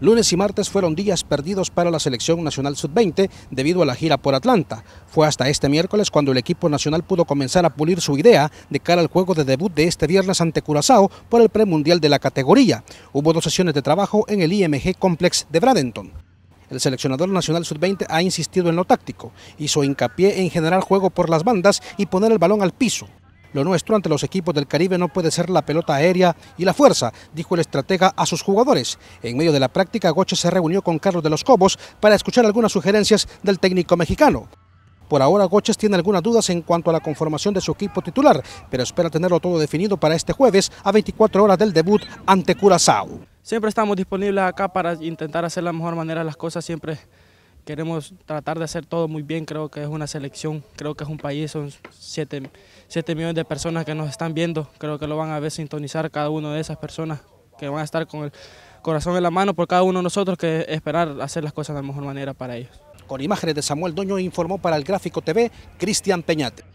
Lunes y martes fueron días perdidos para la selección nacional sub-20 debido a la gira por Atlanta. Fue hasta este miércoles cuando el equipo nacional pudo comenzar a pulir su idea de cara al juego de debut de este viernes ante Curazao por el premundial de la categoría. Hubo dos sesiones de trabajo en el IMG Complex de Bradenton. El seleccionador nacional sub-20 ha insistido en lo táctico, hizo hincapié en generar juego por las bandas y poner el balón al piso. Lo nuestro ante los equipos del Caribe no puede ser la pelota aérea y la fuerza, dijo el estratega a sus jugadores. En medio de la práctica, Goche se reunió con Carlos de los Cobos para escuchar algunas sugerencias del técnico mexicano. Por ahora, Goches tiene algunas dudas en cuanto a la conformación de su equipo titular, pero espera tenerlo todo definido para este jueves a 24 horas del debut ante Curazao. Siempre estamos disponibles acá para intentar hacer la mejor manera las cosas, siempre queremos tratar de hacer todo muy bien, creo que es una selección, creo que es un país, son 7 millones de personas que nos están viendo, creo que lo van a ver sintonizar cada una de esas personas que van a estar con el corazón en la mano por cada uno de nosotros que esperar hacer las cosas de la mejor manera para ellos. Con imágenes de Samuel Doño informó para el Gráfico TV Cristian Peñate.